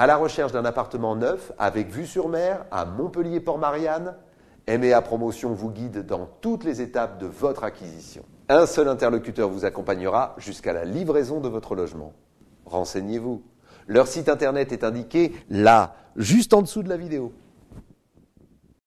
à la recherche d'un appartement neuf avec vue sur mer à Montpellier-Port-Marianne, MEA Promotion vous guide dans toutes les étapes de votre acquisition. Un seul interlocuteur vous accompagnera jusqu'à la livraison de votre logement. Renseignez-vous. Leur site internet est indiqué là, juste en dessous de la vidéo.